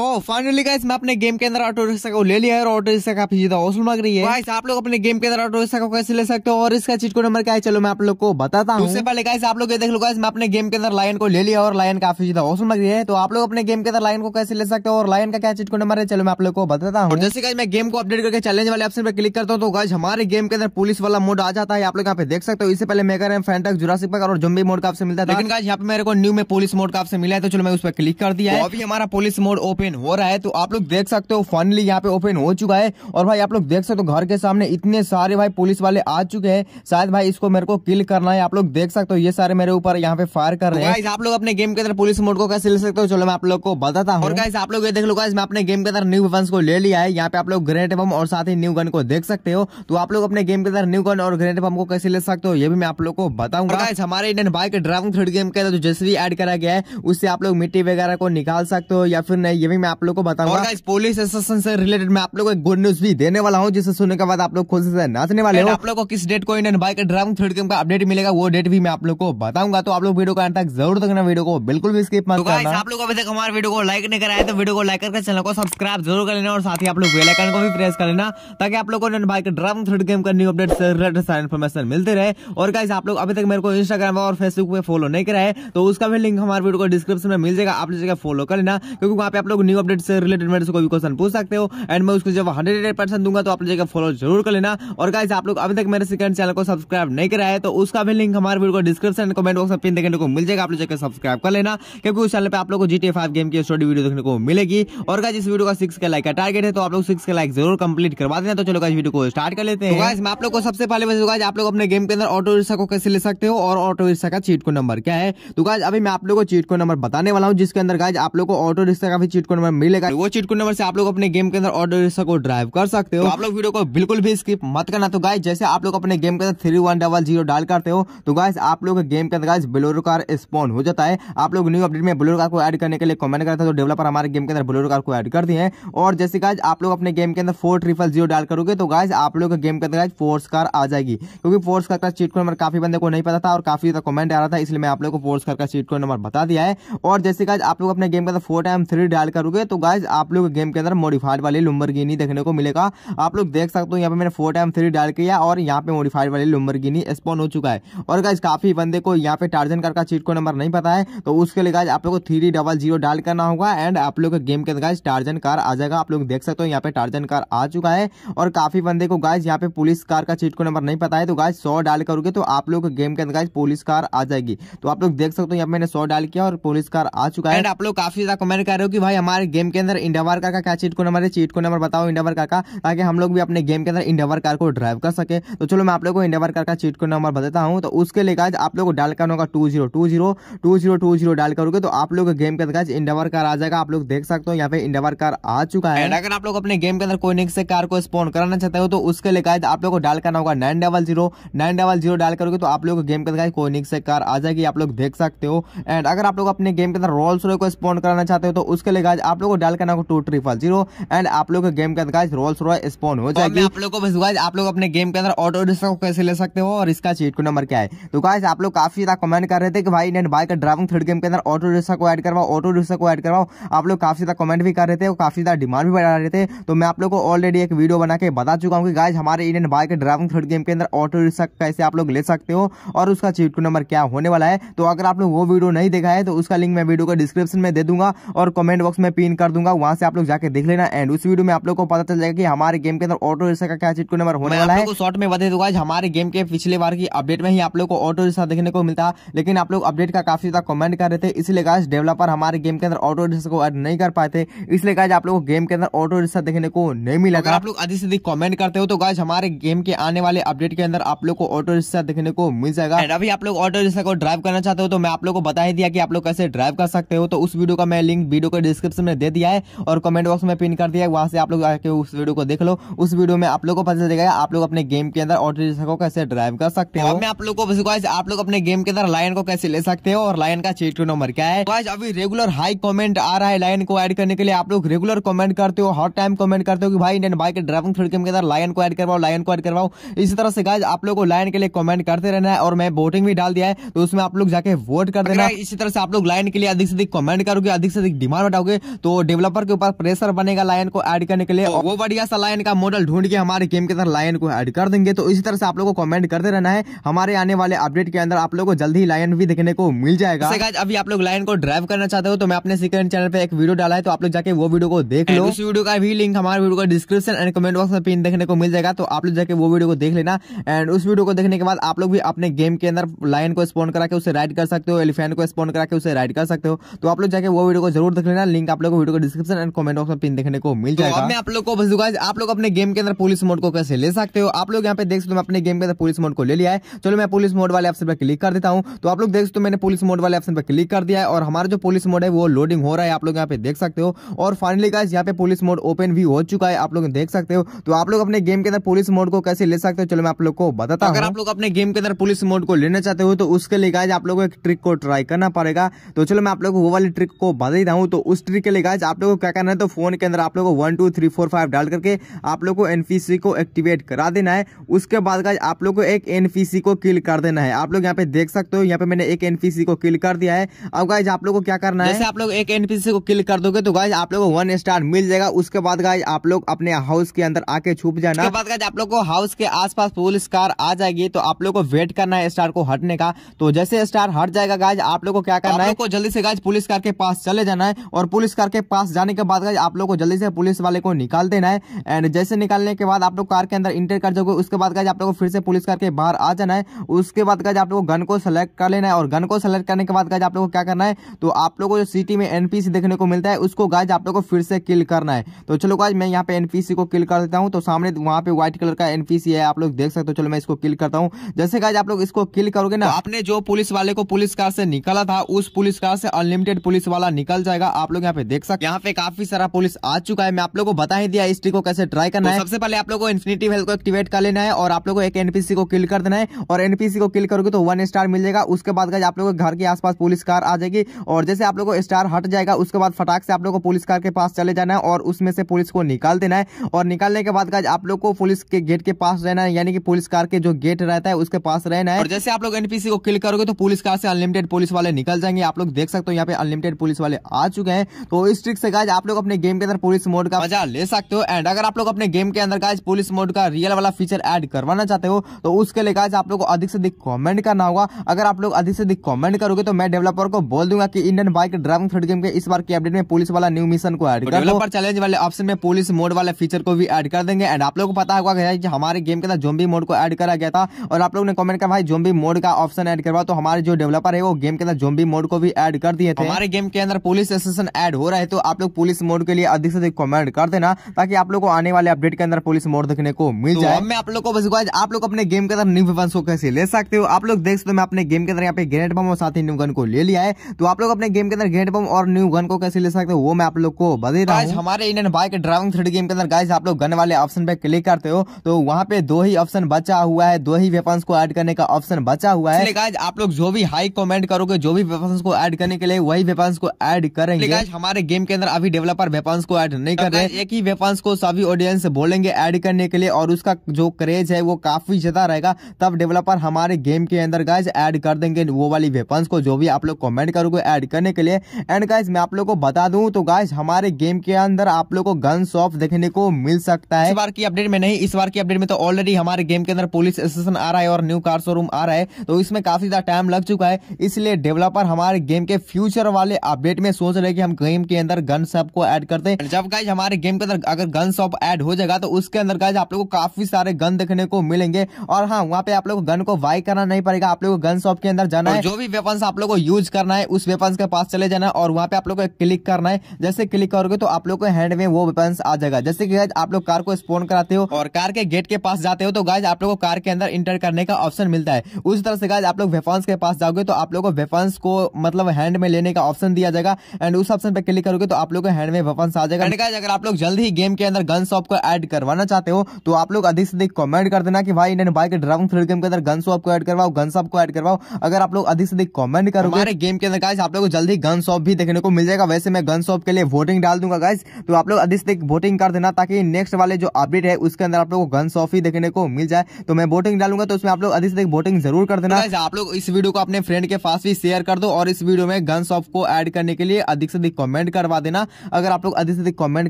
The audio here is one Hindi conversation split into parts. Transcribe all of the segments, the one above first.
ओ फाइनली गाइस मैं अपने गेम के अंदर ऑटो रिक्शा को ले लिया है और ऑटो रिक्शा काफी ज्यादा हौसल मांग रही है गाइस आप लोग अपने गेम के अंदर ऑटो रिक्शा को कैसे ले सकते हो और इसका चीट को नंबर क्या है चलो मैं आप लोग को बताता हूँ उससे पहले गाइस आप लोग ये देख लो गाइस मैं अपने गेम के अंदर लाइन को ले लिया और लाइन काफी ज्यादा हौसल मांग रही है तो आप लोग अपने गेम के अंदर लाइन को कैसे ले सकते हो और लाइन का क्या चीट को नंबर है चलो मैं आप लोग को बताता हूँ जैसे गाइस मैं गेम को अपडेट करके चैलेंज वाले ऑप्शन पर क्लिक करता हूँ तो गाइस हमारे गेम के अंदर पुलिस वाला मोड आ जाता है आप लोग यहाँ पे देख सकते हो इससे पहले मैं कर फैंटक जुरासिक और जम्बी मोड का आपसे मिलता है लेकिन गाइस यहाँ पे मेरे को न्यू में पुलिस मोड का आपसे मिला है तो चलो मैं उस पर क्लिक कर दिया तो अभी हमारा पुलिस मोड ओपन ओपन हो रहा है तो आप लोग देख सकते हो फाइनली यहाँ पे ओपन हो चुका है और भाई आप लोग देख सकते हो घर के सामने इतने सारे भाई पुलिस वाले आ चुके हैं शायद भाई इसको मेरे को किल करना है आप लोग देख सकते हो ये सारे मेरे ऊपर यहाँ पे फायर कर रहे हैं आप लोग अपने गेम के अंदर पुलिस मोड को कैसे ले सकते हो चलो मैं आप लोग को बताता हूँ आप लोग ये देख लो मैं अपने गेम के अंदर न्यू वेपन्स को ले लिया है यहाँ पे आप लोग ग्रेनेड बम और साथ ही न्यू गन को देख सकते हो तो आप लोग अपने गेम के अंदर न्यू गन और ग्रेनेड बम को कैसे ले सकते हो ये भी मैं आप लोग को बताऊंगा हमारे Indian bike driving thread game के अंदर जैसे भी एड करा गया है उससे आप लोग मिट्टी वगैरह को निकाल सकते हो या फिर नहीं ये भी भी मैं आप लोग को बताऊंगा इस पुलिस एसोसिएशन से रिलेटेड मैं आप लोग को एक गुड न्यूज भी देने वाला हूँ जिसे सुनने के बाद आप लोग खुद से नाचने वाले हो आप लोग को किस डेट को इंडियन बाइक ड्राइविंग थ्रेड का अपडेट मिलेगा वो डेट भी मैं आप लोग को बताऊंगा तो आप लोग वीडियो का अंत तक जरूर देखना वीडियो को बिल्कुल भी स्किप मत तो करना आप लोग अभी तक हमारे वीडियो को लाइक नहीं कराए तो वीडियो को लाइक करके चैनल को सब्सक्राइब जरूर कर लेना और साथ ही आप लोग बेलाइकन को भी प्रेस कर लेना ताकि आप लोग को Indian bike driving thread game का न्यू अपडेट रिलेटेड सारी इन्फॉर्मेशन मिलते रहे और गाइज आप लोग अभी तक मेरे को इंस्टाग्राम और फेसबुक पे फॉलो नहीं कराए तो उसका भी लिंक हमारे वीडियो को डिस्क्रिप्शन में मिल जाएगा आप लोग फॉलो कर लेना क्योंकि वहाँ पे आप लोग लोग न्यू अपडेट से रिलेटेड मेरे से कोई क्वेश्चन पूछ सकते हो एंड मैं उसको जब हंड्रेड परसेंट दूंगा तो आप जगह फॉलो जरूर कर लेना और गाइस आप लोग अभी तक मेरे सेकंड चैनल को सब्सक्राइब नहीं कराया है तो उसका भी लिंक हमारे वीडियो को डिस्क्रिप्शन एंड कमेंट बॉक्स में पिन देखने को मिल जाएगा आप लोग जाकर सब्सक्राइब कर लेना क्योंकि उस चैनल पर आप लोग को जी गेम की स्टोरी वीडियो देखने को मिलेगी और गाइस इस वीडियो का सिक्स के लाइक का टारगेट है तो आप लोग सिक्स के लाइक जरूर कंप्लीट करवा देना तो चलो गाइज वीडियो को स्टार्ट कर लेते तो हैं गाइज मैं आप लोग को सबसे पहले बताऊँ गाइज आप लोग अपने गेम के अंदर ऑटो रिक्शा को कैसे ले सकते हो और ऑटो रिक्शा का चीट को नंबर क्या है तो गाइज अभी मैं आप लोग को चीट को नंबर बताने वाला हूँ जिसके अंदर गाइज आप लोग को ऑटो रिक्शा का भी चीट चिटकोन नंबर मिलेगा वो चिटकोन नंबर से आप लोग अपने गेम के अंदर ऑर्डर को ड्राइव कर सकते हो तो आप लोग वीडियो को बिल्कुल भी स्किप मत करना तो गाय जैसे आप लोग अपने गेम के अंदर थ्री वन डबल जीरो डाल करते हो तो गाइस आप लोग गेम के अंदर गाइस बिलोरो कार स्पॉन हो जाता है आप लोग न्यू अपडेट में बिलोरो कार को एड करने के लिए कॉमेंट करते हो तो डेवलपर हमारे गेम के अंदर बिलोरो कार को एड कर दिए और जैसे गाइस आप लोग अपने गेम के अंदर फोर ट्रिपल जीरो डाल करोगे तो गाइस आप लोग गेम के अंदर गाइस फोर्स कार आ जाएगी क्योंकि फोर्स कार का चीट कोड नंबर काफी बंदे को नहीं पता था और काफी ज्यादा कॉमेंट आ रहा था इसलिए मैं आप लोग को फोर्स कार का चीट कोड नंबर बता दिया है और जैसे गाइस आप लोग अपने गेम के अंदर फोर टाइम थ्री डाल करोगे तो गाइज आप लोग गेम के अंदर मॉडिफाइड वाली लुम्बर देखने को मिलेगा आप लोग देख सकते हो यहाँ पे मैंने फोर टाइम थ्री डाल किया और यहाँ पे मॉडिफाइड वाली लुम्बर स्पॉन हो चुका है और गाइज काफी बंदे को यहाँ पे टार्जन कर का चीट को नंबर नहीं पता है तो उसके लिए गाइज आप लोग को थ्री डबल जीरो डाल करना होगा एंड आप लोग गेम के अंदर गाइज टार्जन कार आ जाएगा आप लोग देख सकते हो यहाँ पे टार्जन कार आ चुका है और काफी बंदे को गाइज यहाँ पे पुलिस कार का चीट को नंबर नहीं पता है तो गाइज सौ डाल करोगे तो आप लोग गेम के अंदर गाइज पुलिस कार आ जाएगी तो आप लोग देख सकते हो यहाँ मैंने सौ डाल किया और पुलिस कार आ चुका है आप लोग काफी ज्यादा कमेंट कर रहे हो कि भाई हमारे हमारे गेम के अंदर इंडावार का क्या चीट को नंबर है चीट को नंबर बताओ इंडावार का ताकि हम लोग भी अपने गेम के अंदर इंडावार कार को ड्राइव कर सके तो चलो मैं आप लोग को इंडावार कार का चीट को नंबर बताता हूँ तो उसके लिए गाज आप लोग को डाल करना होगा two zero two zero two zero two zero डाल करोगे तो आप लोग गेम के अंदर गाज इंडावार कार आ जाएगा आप लोग देख सकते हो यहाँ पे इंडावार कार आ चुका है अगर आप लोग अपने गेम के अंदर कोई निक से कार को स्पॉन कराना चाहते हो तो उसके लिए गाज आप लोग को डाल करना होगा nine double zero nine double zero डाल करोगे तो आप लोग गेम के अंदर कोई निक से कार आ जाएगी आप लोग देख सकते हो एंड अगर आप लोग अपने गेम के अंदर रोल्स रॉय को स्पॉन कराना चाहते हो तो उसके लिए गाज गाइज आप लोग को डाल करना टू ट्रिपल जीरो एंड आप लोग गेम के अंदर गाइज रोल्स रॉय स्पॉन हो जाएगी आप लोग को बस गाइज आप लोग अपने गेम के अंदर ऑटो रिक्शा कैसे ले सकते हो और इसका चीट को नंबर क्या है तो गाइज आप लोग काफी ज्यादा कमेंट कर रहे थे कि भाई नेट बाइक का ड्राइविंग थर्ड गेम के अंदर ऑटो रिक्शा को एड करवाओ ऑटो रिक्शा को एड करवाओ आप लोग काफी ज्यादा कमेंट भी कर रहे थे और काफी ज्यादा डिमांड भी बढ़ा रहे थे तो मैं आप लोग को ऑलरेडी एक वीडियो बना के बता चुका हूँ कि गाइज हमारे इंडियन बाइक के ड्राइविंग थर्ड गेम के अंदर ऑटो रिक्शा कैसे आप लोग ले सकते हो और उसका चीट को नंबर क्या होने वाला है तो अगर आप लोग वो वीडियो नहीं देखा है तो उसका लिंक मैं वीडियो को डिस्क्रिप्शन में दे दूंगा और कमेंट बॉक्स में मैं पिन कर दूंगा वहां से आप लोग जाके देख लेना एंड उस वीडियो में आप लोग को पता चल जाएगा कि हमारे गेम के अंदर ऑटो रिक्शा का क्या चिटको नंबर होने वाला है शॉर्ट में बता दूंगा हमारे गेम के पिछले बार की अपडेट में ही आप लोग को ऑटो रिक्शा देखने को मिलता लेकिन आप लोग अपडेट का काफी ज्यादा कमेंट कर रहे थे इसलिए गाइस डेवलपर हमारे गेम के अंदर ऑटो रिक्शा को एड नहीं कर पाए थे इसलिए गाइस आप लोग गेम के अंदर ऑटो रिक्शा देखने को नहीं मिला आप लोग अधिक से अधिक कॉमेंट करते हो तो गाइस हमारे गेम के आने वाले अपडेट के अंदर आप लोग को ऑटो रिक्शा देखने को मिल जाएगा अभी आप लोग ऑटो रिक्शा को ड्राइव करना चाहते हो तो मैं आप लोग को बता ही दिया कि आप लोग कैसे ड्राइव कर सकते हो तो उस वीडियो का मैं लिंक वीडियो के डिस्क्रिप्शन में दे दिया है और कमेंट बॉक्स में पिन कर दिया है वहां से आप लोग आके उस वीडियो को देख लो उस वीडियो में आप लोग को पता चलेगा आप लोग अपने गेम के अंदर ऑटो को कैसे ड्राइव कर सकते हो आप लोग को आप लोग अपने गेम के अंदर लाइन को कैसे ले सकते हो और लाइन का चीट नंबर क्या है अभी रेगुलर हाई कॉमेंट आ रहा है लाइन को एड करने के लिए आप लोग रेगुलर कॉमेंट करते हो हर टाइम कॉमेंट करते हो कि भाई इंडियन बाइक ड्राइविंग फील्ड के अंदर लाइन को एड करवाओ लाइन को एड करवाओ इसी तरह से गाइज आप लोग को लाइन के लिए कमेंट करते रहना है और मैं वोटिंग भी डाल दिया है तो उसमें आप लोग जाके वोट कर देना इसी तरह से आप लोग लाइन के लिए अधिक से अधिक कमेंट करोगे अधिक से अधिक डिमांड बढ़ाओगे तो डेवलपर के ऊपर प्रेशर बनेगा लायन को ऐड करने के लिए तो वो बढ़िया सा लायन का मॉडल ढूंढ के हमारे गेम के अंदर लायन को ऐड कर देंगे तो इसी तरह से आप लोग को कमेंट करते रहना है हमारे आने वाले अपडेट के अंदर आप लोग को जल्द ही लायन भी देखने को मिल जाएगा अभी आप लोग लायन को ड्राइव करना चाहते हो तो मैं अपने सेकंड चैनल पर एक वीडियो डाला है तो आप लोग जाके वो वीडियो को देख लो उस वीडियो का भी लिंक हमारे वीडियो का डिस्क्रिप्शन एंड कमेंट बॉक्स में पिन देखने को मिल जाएगा तो आप लोग जाके वो वीडियो को देख लेना एंड उस वीडियो को देखने के बाद आप लोग भी अपने गेम के अंदर लाइन को स्पॉन करा के उसे राइड कर सकते हो एलिफेंट को स्पॉन करा के उसे राइड कर सकते हो तो आप लोग जाके वो वीडियो को जरूर देख लेना लिंक आप लोग को वीडियो को डिस्क्रिप्शन एंड कमेंट बॉक्स में पिन देखने को मिल तो जाएगा तो आप लोग को बस दूंगा आप लोग अपने गेम के अंदर पुलिस मोड को कैसे ले सकते हो आप लोग यहाँ पे देख सकते हो अपने गेम के अंदर पुलिस मोड को ले लिया है चलो मैं पुलिस मोड वाले ऑप्शन पर क्लिक कर देता हूँ तो आप लोग देख सकते हो मैंने पुलिस मोड वाले ऑप्शन पर क्लिक कर दिया है और हमारा जो पुलिस मोड है वो लोडिंग हो रहा है आप लोग यहाँ पे देख सकते हो और फाइनली गाइज यहाँ पे पुलिस मोड ओपन भी हो चुका है आप लोग देख सकते हो तो आप लोग अपने गेम के अंदर पुलिस मोड को कैसे ले सकते हो चलो मैं आप लोग को बताता हूँ अगर आप लोग अपने गेम के अंदर पुलिस मोड को लेना चाहते हो तो उसके लिए गाइज आप लोग एक ट्रिक को ट्राई करना पड़ेगा तो चलो मैं आप लोग को वो वाली ट्रिक को बता देता हूँ तो उस ट्रिक ट्रिक के लिए गाइज आप लोगों को क्या करना है तो फोन के अंदर आप लोगों को one two three four five डाल करके आप लोगों को एन को एक्टिवेट करा देना है उसके बाद गाइज आप लोगों को एक एन को किल कर देना है आप लोग यहाँ पे देख सकते हो यहाँ पे मैंने एक एन को किल कर दिया है अब गाइज आप लोग को क्या करना है आप लोग एक एन को किल कर दोगे तो गाइज आप लोग को वन स्टार मिल जाएगा उसके बाद गाइज आप लोग अपने हाउस के अंदर आके छुप जाना बाद गाइज आप लोग को हाउस के आसपास पुलिस कार आ जाएगी तो आप लोग को वेट करना है स्टार को हटने का तो जैसे स्टार हट जाएगा गाइज आप लोग को क्या करना है जल्दी से गाइज पुलिस कार के पास चले जाना है और पुलिस पुलिस कार के पास जाने के बाद आप लोग को जल्दी से पुलिस वाले को निकाल देना है एंड जैसे निकालने के बाद आप लोग कार के अंदर इंटर कर जाओगे उसके बाद आप लोग को फिर से पुलिस कार के बाहर आ जाना है उसके बाद गाइज आप लोग गन को सेलेक्ट कर लेना है और गन को सेलेक्ट करने के बाद आप लोग को क्या करना है तो आप लोग को जो सिटी में एनपीसी देखने को मिलता है उसको गाज आप लोग को फिर से किल करना है तो चलो गाज मैं यहाँ पे एनपीसी को किल कर देता हूँ तो सामने वहाँ पे व्हाइट कलर का एनपीसी है आप लोग देख सकते हो चलो मैं इसको किल करता हूँ जैसे गाज आप लोग इसको किल करोगे ना तो आपने जो पुलिस वाले को पुलिस कार से निकाला था उस पुलिस कार से अनलिमिटेड पुलिस वाला निकल जाएगा आप लोग यहाँ पे देख सकते यहाँ पे काफी सारा पुलिस आ चुका है मैं आप लोग को बता ही दिया इस ट्रिक को कैसे ट्राई करना तो है सबसे पहले आप लोग को इन्फिनिटी हेल्थ को एक्टिवेट कर लेना है और आप लोग को एक एनपीसी को किल कर देना है और एनपीसी को किल करोगे तो वन स्टार मिल जाएगा उसके बाद आप लोग घर के आसपास पुलिस कार आ जाएगी और जैसे आप लोग को स्टार हट जाएगा उसके बाद फटाक से आप लोग को पुलिस कार के पास चले जाना है और उसमें से पुलिस को निकाल देना है और निकालने के बाद आप लोग को पुलिस के गेट के पास रहना है यानी कि पुलिस कार के जो गेट रहता है उसके पास रहना है और जैसे आप लोग एनपीसी को किल करोगे तो पुलिस कार से अनलिमिटेड पुलिस वाले निकल जाएंगे आप लोग देख सकते हो यहाँ पे अनलिमिटेड पुलिस वाले आ चुके हैं तो इस ट्रिक से गाइज आप लोग अपने गेम के अंदर पुलिस मोड का मजा ले सकते हो एंड अगर आप लोग अपने गेम के अंदर गाइज पुलिस मोड का रियल वाला फीचर एड करवाना चाहते हो तो उसके लिए गाइज आप लोग को अधिक से अधिक कॉमेंट करना होगा अगर आप लोग अधिक से अधिक कॉमेंट करोगे तो मैं डेवलपर को बोल दूंगा कि Indian bike driving thread game के इस बार की अपडेट में पुलिस वाला न्यू मिशन को एड तो कर चैलेंज वाले ऑप्शन में पुलिस मोड वाले फीचर को भी एड कर देंगे एंड आप लोग को पता होगा कि हमारे गेम के अंदर जोम्बी मोड को एड करा गया था और आप लोग ने कमेंट कर भाई जोम्बी मोड का ऑप्शन एड करवा तो हमारे जो डेवलपर है वो गेम के अंदर जोम्बी मोड को भी एड कर दिए थे हमारे गेम के अंदर पुलिस स्टेशन एड हो रहा है तो आप लोग पुलिस मोड के लिए अधिक से अधिक कमेंट कर देना ताकि आप लोग को आने वाले अपडेट के अंदर पुलिस मोड देखने को मिल तो जाए मैं आप लोग को बस आप लोग अपने गेम के अंदर न्यू वेपन को कैसे ले सकते हो आप लोग देख सकते हो मैं अपने गेम के अंदर यहाँ पे ग्रेनेट बम और साथ ही न्यू गन को ले लिया है तो आप लोग अपने गेम के अंदर ग्रेनेट बम और न्यू गन को कैसे ले सकते हो वो मैं आप लोग को बता रहा हूँ हमारे Indian bike driving three game के अंदर गाइज आप लोग गन वाले ऑप्शन पे क्लिक करते हो तो वहाँ पे दो ही ऑप्शन बचा हुआ है दो ही वेपन को एड करने का ऑप्शन बचा हुआ है आप लोग जो भी हाई कॉमेंट करोगे जो भी वेपन को एड करने के लिए वही वेपन को एड करेंगे हमारे हमारे गेम के अंदर अभी डेवलपर वेपन्स को ऐड नहीं कर रहे हैं एक ही वेपन्स को सभी ऑडियंस बोलेंगे ऐड करने के लिए और उसका जो क्रेज है वो काफी ज्यादा रहेगा तब डेवलपर हमारे गेम के अंदर गाइज ऐड कर देंगे वो वाली वेपन्स को जो भी आप लोग कॉमेंट करोगे ऐड करने के लिए एंड गाइज मैं आप लोग को बता दूं तो गाइज हमारे गेम के अंदर आप लोग को गन शॉप देखने को मिल सकता है इस बार की अपडेट में नहीं इस बार की अपडेट में तो ऑलरेडी हमारे गेम के अंदर पुलिस स्टेशन आ रहा है और न्यू कार शोरूम आ रहा है तो इसमें काफी ज्यादा टाइम लग चुका है इसलिए डेवलपर हमारे गेम के फ्यूचर वाले अपडेट में सोच रहे कि हम गेम गेम के अंदर गन शॉप को ऐड करते हैं जब गाइज हमारे गेम के अंदर अगर गन शॉप ऐड हो जाएगा तो उसके अंदर गाइज आप लोग को काफी सारे गन देखने को मिलेंगे और हाँ वहाँ पे आप लोग गन को बाई करना नहीं पड़ेगा आप लोग गन शॉप के अंदर जाना है जो भी वेपन आप लोग को यूज करना है उस वेपन के पास चले जाना है और वहाँ पे आप लोग को क्लिक करना है जैसे क्लिक करोगे तो आप लोग को हैंड में वो वेपन आ जाएगा जैसे की गाइज आप लोग कार को स्पोन कराते हो और कार के गेट के पास जाते हो तो गाइज आप लोग को कार के अंदर इंटर करने का ऑप्शन मिलता है उस तरह से गाइज आप लोग वेपन के पास जाओगे तो आप लोग को वेपन को मतलब हैंड में लेने का ऑप्शन दिया जाएगा एंड उस ऑप्शन पे पे क्लिक करोगे तो आप लोग का हैंड में वेपन आ जाएगा एंड अगर आप लोग जल्द ही गेम के अंदर गन शॉप को ऐड करवाना चाहते हो तो आप लोग अधिक से अधिक कमेंट कर देना कि भाई Indian bike driving thrill game के अंदर गन शॉप को ऐड करवाओ गन शॉप को ऐड करवाओ अगर आप लोग अधिक से अधिक कॉमेंट करो हमारे गेम के अंदर गाइज आप लोग जल्दी गन शॉप भी देखने को मिल जाएगा वैसे मैं गन शॉप के लिए वोटिंग डाल दूंगा गाइस तो आप लोग अधिक से अधिक वोटिंग कर देना ताकि नेक्स्ट वाले जो अपडेट है उसके अंदर आप लोग गन शॉप ही देखने को मिल जाए तो मैं वोटिंग डालूंगा तो उसमें आप लोग अधिक से अधिक वोटिंग जरूर कर देना तो आप लोग इस वीडियो को अपने फ्रेंड के पास भी शेयर कर दो और इस वीडियो में गन शॉप को एड करने के लिए अधिक से अधिक कमेंट करवा देना अगर आप लोग अधिक से अधिक कमेंट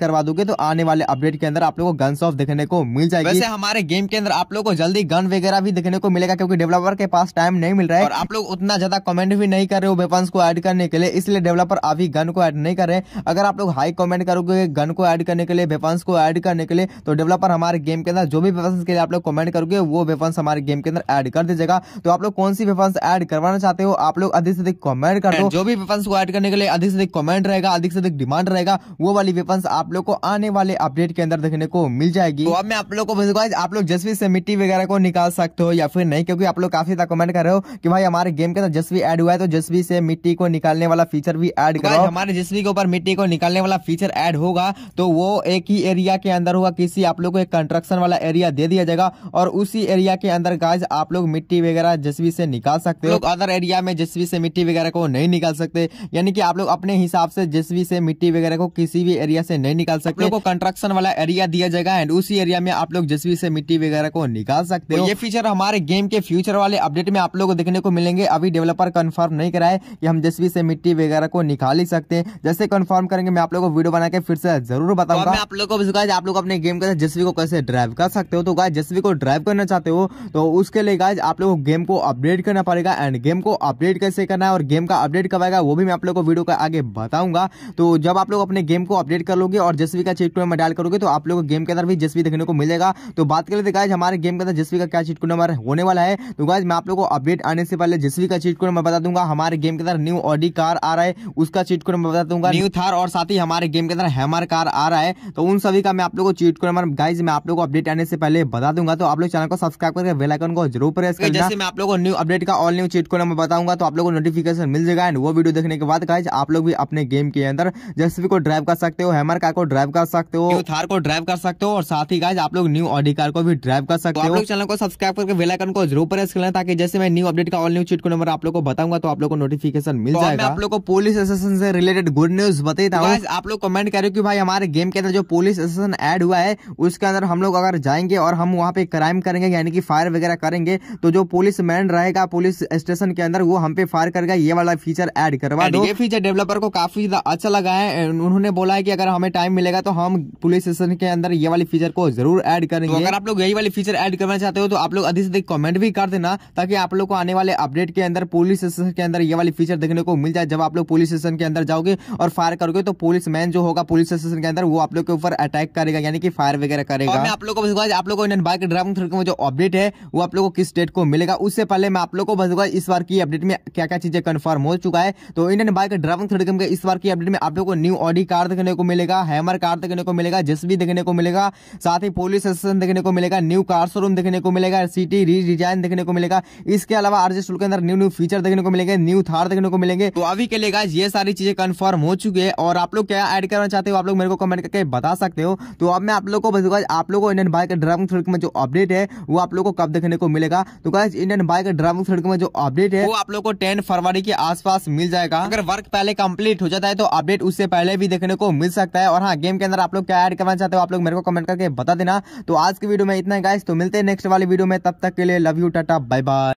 करवा दोगे तो आने वाले अपडेट के अंदर आप लोग को गन ऑफ देखने को मिल जाएगी वैसे हमारे गेम के अंदर आप लोग को जल्दी गन वगैरह भी देखने को मिलेगा क्योंकि डेवलपर के पास टाइम नहीं मिल रहा है और आप लोग उतना ज्यादा कमेंट भी नहीं कर रहे हो वेपन्स को ऐड करने के लिए इसलिए डेवलपर अभी गन को ऐड नहीं कर रहे अगर आप लोग हाई कमेंट करोगे गन को ऐड करने के लिए वेपन्स को ऐड करने के लिए तो डेवलपर हमारे गेम के अंदर जो भी वेपन्स के लिए आप लोग कमेंट करोगे वो वेपन्स हमारे गेम के अंदर ऐड कर दीजिएगा तो आप लोग कौन सी वेपन्स ऐड करवाना चाहते हो आप लोग अधिक से अधिक कमेंट कर दो जो भी वेपन्स को एड करने के लिए अधिक से अधिक कॉमेंट रहेगा रहेगा अधिक से अधिक डिमांड रहेगा वो वाली वेपन आप लोग को आने वाले अपडेट के अंदर देखने को मिल जाएगी तो अब मैं आप लोग को आप लोग जसवी से मिट्टी वगैरह को निकाल सकते हो या फिर नहीं क्योंकि आप लोग काफी ज्यादा कमेंट कर रहे हो कि भाई हमारे गेम के अंदर जसवी एड हुआ है तो जसवी से मिट्टी को निकालने वाला फीचर भी एड तो करो हमारे जसवी के ऊपर मिट्टी को निकालने वाला फीचर एड होगा तो वो एक ही एरिया के अंदर होगा किसी आप लोग को एक कंस्ट्रक्शन वाला एरिया दे दिया जाएगा और उसी एरिया के अंदर गाइज आप लोग मिट्टी वगैरह जसवी से निकाल सकते हो अदर एरिया में जसवी से मिट्टी वगैरह को नहीं निकाल सकते यानी कि आप लोग अपने हिसाब से जेसीबी से मिट्टी वगैरह को किसी भी एरिया से नहीं निकाल सकते को कंस्ट्रक्शन वाला एरिया दिया जाएगा एंड उसी एरिया में आप लोग जेसीबी से मिट्टी वगैरह को निकाल सकते तो हो ये फीचर हमारे गेम के फ्यूचर वाले अपडेट में आप लोग को देखने को मिलेंगे अभी डेवलपर कन्फर्म नहीं कराए कि हम जेसीबी से मिट्टी वगैरह को निकाल ही सकते हैं जैसे कन्फर्म करेंगे मैं आप लोग को वीडियो बना के फिर से जरूर बताऊंगा आप लोग को आप लोग अपने गेम के साथ को कैसे ड्राइव कर सकते हो तो गाय जेसीबी को ड्राइव करना चाहते हो तो उसके लिए गाय आप लोग गेम को अपडेट करना पड़ेगा एंड गेम को अपडेट कैसे करना है और गेम का अपडेट कब आएगा वो भी मैं आप लोग को वीडियो का आगे बताऊंगा होगा तो जब आप लोग अपने गेम को अपडेट कर लोगे और जेसवी का चीट नंबर डायल करोगे तो आप लोग गेम के अंदर भी जेसवी देखने को मिलेगा तो बात कर लेते गाइज हमारे गेम के अंदर जेसवी का क्या चीट नंबर होने वाला है तो गाइज मैं आप लोग को अपडेट आने से पहले जेसवी का चीट नंबर बता दूंगा हमारे गेम के अंदर न्यू ऑडी कार आ रहा है उसका चीट कोड मैं बता दूंगा न्यू थार और साथ ही हमारे गेम के अंदर हैमर कार आ रहा है तो उन सभी का मैं आप लोग को चीट नंबर गाइज मैं आप लोग को अपडेट आने से पहले बता दूंगा तो आप लोग चैनल को सब्सक्राइब करके बेलाइकन को जरूर प्रेस कर जैसे मैं आप लोग को न्यू अपडेट का all new cheat code number बताऊंगा तो आप लोग को नोटिफिकेशन मिल जाएगा एंड वो वीडियो देखने के बाद गाइज आप लोग भी अपने गेम के के अंदर जेसीबी को ड्राइव कर सकते हो हैमर कार को ड्राइव कर सकते हो थार को ड्राइव कर सकते हो और साथ ही गाइज आप लोग न्यू ऑडी कार को भी ड्राइव कर सकते तो हो चैनल को सब्सक्राइब करके बेलाइकन को जरूर प्रेस करना ताकि जैसे मैं न्यू अपडेट का all new cheat code number आप लोग को बताऊंगा तो आप लोग को नोटिफिकेशन मिल तो जाएगा आप लोग को पुलिस एसोसिएशन से रिलेटेड गुड न्यूज बताता हूँ आप लोग कमेंट करो की भाई हमारे गेम के अंदर जो पुलिस एसोसिएशन एड हुआ है उसके अंदर हम लोग अगर जाएंगे और हम वहाँ पे क्राइम करेंगे यानी कि फायर वगैरह करेंगे तो जो पुलिस मैन रहेगा पुलिस स्टेशन के अंदर वो हम पे फायर करेगा ये वाला फीचर ऐड करवा दो ये फीचर डेवलपर को काफी ज्यादा अच्छा लगा है उन्होंने बोला है कि अगर हमें टाइम मिलेगा तो हम पुलिस स्टेशन के अंदर ये वाली फीचर को जरूर ऐड तो करेंगे तो अगर आप लोग यही वाली फीचर ऐड करना चाहते हो तो आप लोग अधिक से अधिक कमेंट भी कर देना ताकि आप लोग को आने वाले अपडेट के अंदर पुलिस स्टेशन के अंदर ये वाली फीचर देखने को मिल जाए जब आप लोग पुलिस स्टेशन के अंदर जाओगे और फायर करोगे तो पुलिस मैन जो होगा पुलिस स्टेशन के अंदर वो आप लोग के ऊपर अटैक करेगा यानी कि फायर वगैरह करेगा आप लोग को आप लोग को बाइक ड्राइविंग थ्रू में जो अपडेट है वो आप लोग को किस डेट को मिलेगा उससे पहले मैं आप लोग को बस इस बार की अपडेट में क्या क्या चीजें कन्फर्म हो चुका है तो इंडियन बाइक ड्राइविंग थ्रेड के इस बार की अपडेट में आप लोग को न्यू ऑडी कार देखने को मिलेगा हैमर कार देखने को मिलेगा जेसबी देखने को मिलेगा साथ ही पुलिस स्टेशन देखने को मिलेगा न्यू कार शोरूम देखने को मिलेगा सिटी री डिजाइन देखने को मिलेगा इसके अलावा आरजे के अंदर न्यू न्यू फीचर देखने को मिलेंगे न्यू थार देखने को मिलेंगे तो अभी के लिए गाइज ये सारी चीजें कंफर्म हो चुकी है और आप लोग क्या ऐड करना चाहते हो आप लोग मेरे को कमेंट करके बता सकते हो तो अब मैं आप लोग को बताऊंगा आप लोग को इंडियन बाइक ड्राइविंग थ्रेड में जो अपडेट है वो आप लोग को कब देखने को मिलेगा तो guys Indian bike driving thread में जो अपडेट है वो आप लोग को टेन फरवरी के आसपास मिल जाएगा अगर वर्क पहले कंप्लीट हो जाता है तो अपडेट उससे पहले भी देखने को मिल सकता है और हाँ गेम के अंदर आप लोग क्या ऐड करना चाहते हो आप लोग मेरे को कमेंट करके बता देना तो आज की वीडियो में इतना गाइस तो मिलते हैं नेक्स्ट वाली वीडियो में तब तक के लिए love you tata bye bye